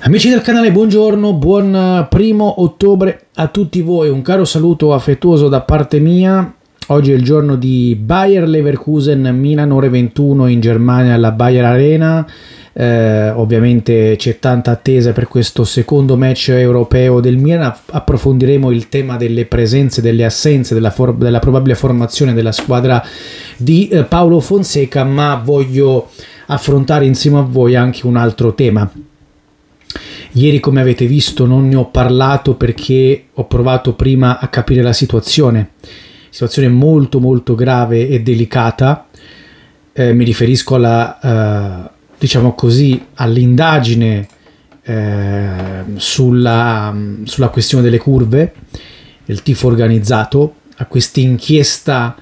Amici del canale, buongiorno, buon eh, primo ottobre a tutti voi, un caro saluto affettuoso da parte mia. Oggi è il giorno di Bayer Leverkusen Milan ore 21 in Germania alla Bayer Arena. Eh, ovviamente c'è tanta attesa per questo secondo match europeo del Milan. Approfondiremo il tema delle presenze, delle assenze, della, for- della probabile formazione della squadra di eh, Paolo Fonseca, ma voglio affrontare insieme a voi anche un altro tema Ieri, come avete visto, non ne ho parlato perché ho provato prima a capire la situazione. Situazione molto molto grave e delicata. Eh, mi riferisco alla, eh, diciamo così, all'indagine eh, sulla, sulla questione delle curve, il tifo organizzato, a questa inchiesta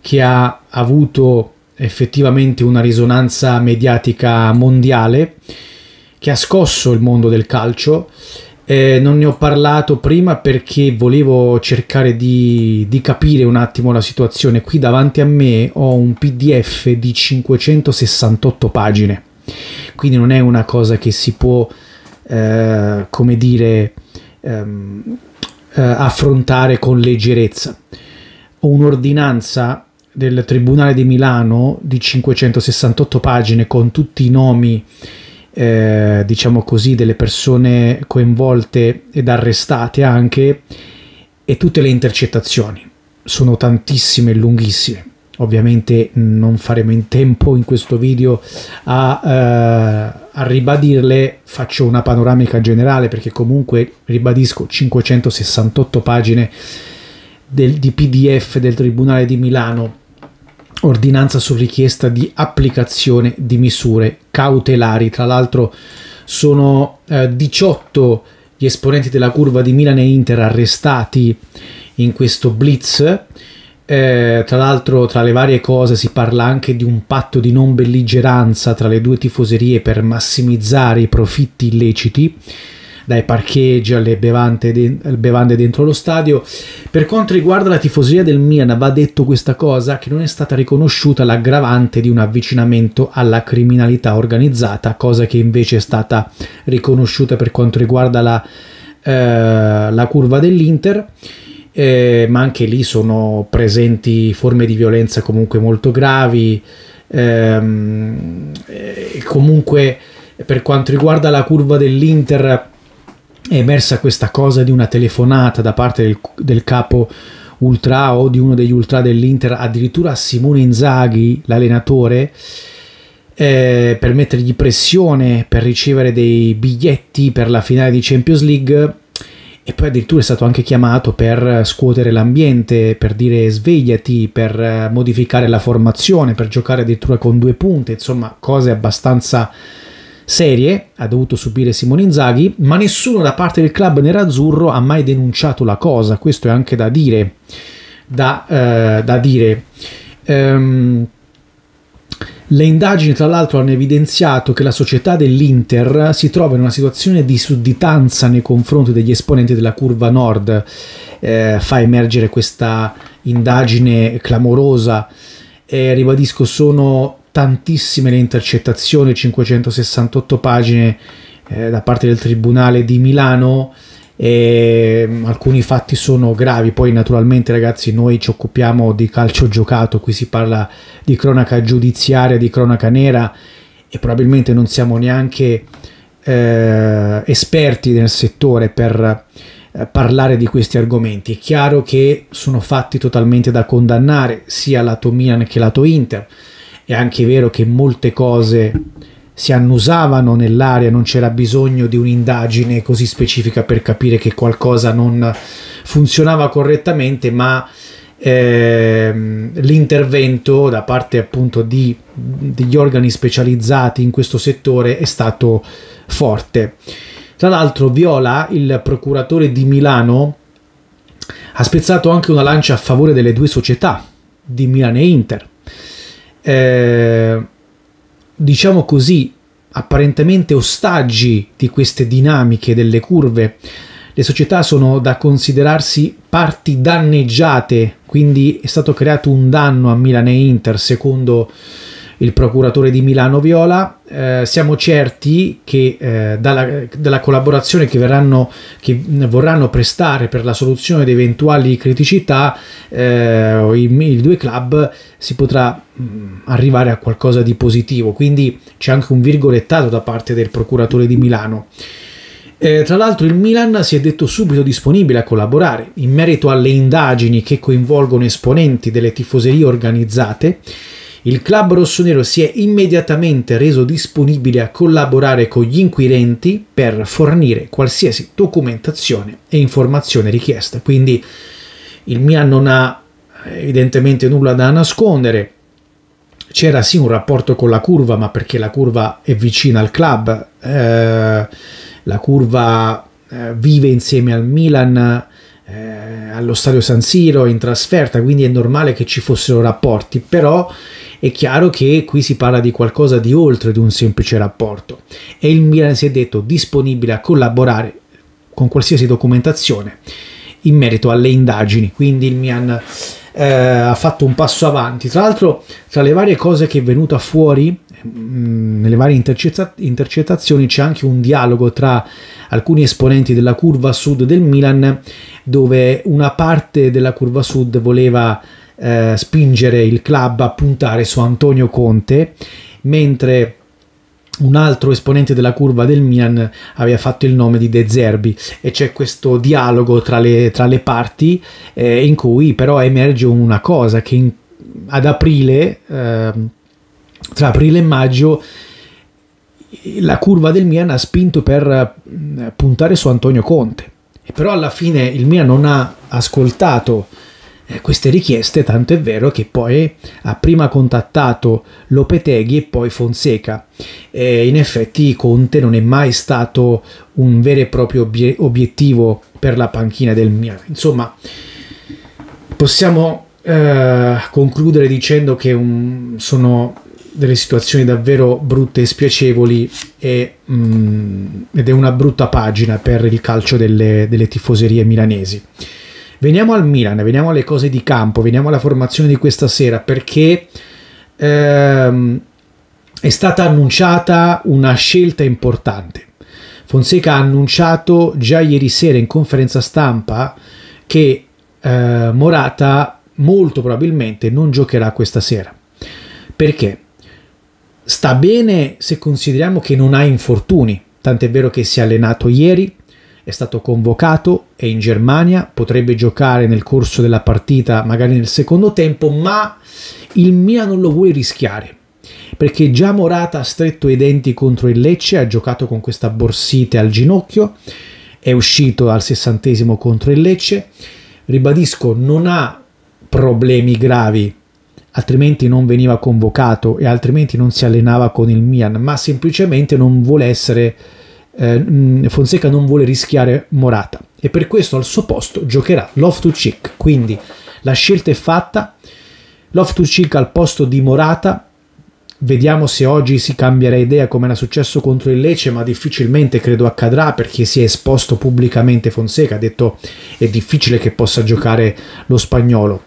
che ha avuto effettivamente una risonanza mediatica mondiale che ha scosso il mondo del calcio. Eh, non ne ho parlato prima perché volevo cercare di, di, capire un attimo la situazione. Qui davanti a me ho un PDF di 568 pagine, quindi non è una cosa che si può, eh, come dire, ehm, eh, affrontare con leggerezza. Ho un'ordinanza del Tribunale di Milano di 568 pagine con tutti i nomi eh, diciamo così, delle persone coinvolte ed arrestate anche, e tutte le intercettazioni. Sono tantissime e lunghissime. Ovviamente non faremo in tempo in questo video a, eh, a ribadirle, faccio una panoramica generale perché comunque, ribadisco, 568 pagine del, di PDF del Tribunale di Milano ordinanza su richiesta di applicazione di misure cautelari. Tra l'altro sono eh, 18 gli esponenti della curva di Milan e Inter arrestati in questo blitz. Eh, tra l'altro, tra le varie cose, si parla anche di un patto di non belligeranza tra le due tifoserie per massimizzare i profitti illeciti dai parcheggi alle bevande, de- bevande dentro lo stadio. Per quanto riguarda la tifoseria del Milan, va detto questa cosa che non è stata riconosciuta l'aggravante di un avvicinamento alla criminalità organizzata, cosa che invece è stata riconosciuta per quanto riguarda la, eh, la curva dell'Inter. Eh, ma anche lì sono presenti forme di violenza comunque molto gravi. Ehm, eh, comunque, per quanto riguarda la curva dell'Inter, è emersa questa cosa di una telefonata da parte del, del capo ultra o di uno degli ultra dell'Inter, addirittura Simone Inzaghi, l'allenatore, eh, per mettergli pressione per ricevere dei biglietti per la finale di Champions League e poi addirittura è stato anche chiamato per scuotere l'ambiente, per dire svegliati, per eh, modificare la formazione, per giocare addirittura con due punte, insomma cose abbastanza serie ha dovuto subire Simone Inzaghi, ma nessuno da parte del club nerazzurro ha mai denunciato la cosa, questo è anche da dire. Da, eh, da dire. Um, le indagini, tra l'altro, hanno evidenziato che la società dell'Inter si trova in una situazione di sudditanza nei confronti degli esponenti della curva nord. Eh, fa emergere questa indagine clamorosa. Eh, ribadisco, sono tantissime le intercettazioni, 568 pagine eh, da parte del Tribunale di Milano e mm, alcuni fatti sono gravi poi naturalmente ragazzi noi ci occupiamo di calcio giocato qui si parla di cronaca giudiziaria di cronaca nera e probabilmente non siamo neanche eh, esperti nel settore per eh, parlare di questi argomenti è chiaro che sono fatti totalmente da condannare sia lato Milan che lato Inter è anche vero che molte cose si annusavano nell'area, non c'era bisogno di un'indagine così specifica per capire che qualcosa non funzionava correttamente, ma ehm, l'intervento da parte appunto di, degli organi specializzati in questo settore è stato forte. Tra l'altro Viola, il procuratore di Milano, ha spezzato anche una lancia a favore delle due società di Milano e Inter eh, diciamo così, apparentemente ostaggi di queste dinamiche delle curve. Le società sono da considerarsi parti danneggiate, quindi è stato creato un danno a Milan e Inter secondo il procuratore di Milano Viola. Eh, siamo certi che eh, dalla, dalla, collaborazione che, verranno, che vorranno prestare per la soluzione di eventuali criticità eh, i, i, due club si potrà mh, mm, arrivare a qualcosa di positivo. Quindi c'è anche un virgolettato da parte del procuratore di Milano. Eh, tra l'altro il Milan si è detto subito disponibile a collaborare in merito alle indagini che coinvolgono esponenti delle tifoserie organizzate il club rossonero si è immediatamente reso disponibile a collaborare con gli inquirenti per fornire qualsiasi documentazione e informazione richiesta. Quindi il Mia non ha evidentemente nulla da nascondere. C'era sì un rapporto con la curva, ma perché la curva è vicina al club, eh, la curva eh, vive insieme al Milan allo stadio San Siro in trasferta, quindi è normale che ci fossero rapporti, però è chiaro che qui si parla di qualcosa di oltre di un semplice rapporto e il Milan si è detto disponibile a collaborare con qualsiasi documentazione in merito alle indagini, quindi il Milan eh, ha fatto un passo avanti. Tra l'altro, tra le varie cose che è venuta fuori mm, nelle varie intercetta- intercettazioni c'è anche un dialogo tra alcuni esponenti della curva sud del Milan dove una parte della curva sud voleva eh, spingere il club a puntare su Antonio Conte mentre un altro esponente della curva del Milan aveva fatto il nome di De Zerbi e c'è questo dialogo tra le, tra le parti eh, in cui però emerge una cosa che in, ad aprile eh, tra aprile e maggio la curva del Milan ha spinto per eh, puntare su Antonio Conte però alla fine il Milan non ha ascoltato eh, queste richieste, tanto è vero che poi ha prima contattato Lopeteghi e poi Fonseca. E in effetti Conte non è mai stato un vero e proprio obiettivo per la panchina del Milan. Insomma, possiamo eh, concludere dicendo che un, mm, sono delle situazioni davvero brutte e spiacevoli e, mm, ed è una brutta pagina per il calcio delle, delle tifoserie milanesi. Veniamo al Milan, veniamo alle cose di campo, veniamo alla formazione di questa sera perché ehm, è stata annunciata una scelta importante. Fonseca ha annunciato già ieri sera in conferenza stampa che eh, Morata molto probabilmente non giocherà questa sera. Perché? Sta bene se consideriamo che non ha infortuni, tant'è vero che si è allenato ieri, è stato convocato è in Germania potrebbe giocare nel corso della partita, magari nel secondo tempo, ma il Milan non lo vuole rischiare. Perché già Morata ha stretto i denti contro il Lecce, ha giocato con questa borsite al ginocchio, è uscito al sessantesimo contro il Lecce. Ribadisco, non ha problemi gravi, altrimenti non veniva convocato e altrimenti non si allenava con il Milan, ma semplicemente non vuole essere eh, Fonseca non vuole rischiare Morata e per questo al suo posto giocherà Loftus-Cheek, quindi la scelta è fatta, Loftus-Cheek al posto di Morata, vediamo se oggi si cambierà idea come era successo contro il Lecce, ma difficilmente credo accadrà perché si è esposto pubblicamente Fonseca, ha detto è difficile che possa giocare lo spagnolo.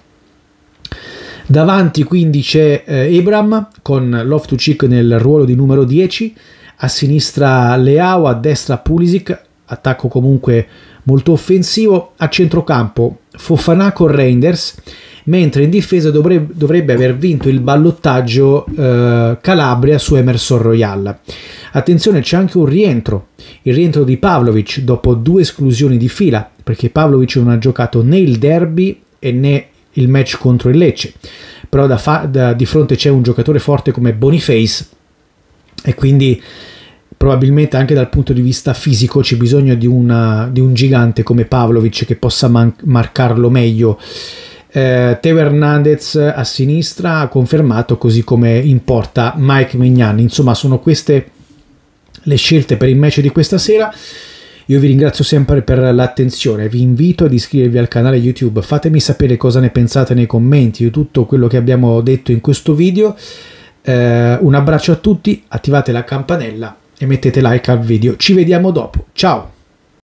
Davanti quindi c'è eh, Ibram con Loftus-Cheek nel ruolo di numero 10, a sinistra Leao, a destra Pulisic, attacco comunque molto offensivo, a centrocampo Fofana con Reinders, mentre in difesa dovrebbe, dovrebbe aver vinto il ballottaggio eh, Calabria su Emerson Royal. Attenzione, c'è anche un rientro, il rientro di Pavlovic dopo due esclusioni di fila, perché Pavlovic non ha giocato né il derby e né il match contro il Lecce, però da fa- da, di fronte c'è un giocatore forte come Boniface e quindi probabilmente anche dal punto di vista fisico c'è bisogno di, una, di un gigante come Pavlovic che possa man- marcarlo meglio. Eh, Teo Hernandez a sinistra ha confermato così come in porta Mike Mignani. Insomma, sono queste le scelte per il match di questa sera. Io vi ringrazio sempre per l'attenzione, vi invito ad iscrivervi al canale YouTube, fatemi sapere cosa ne pensate nei commenti di tutto quello che abbiamo detto in questo video eh, un abbraccio a tutti, attivate la campanella e mettete like al video. Ci vediamo dopo. Ciao!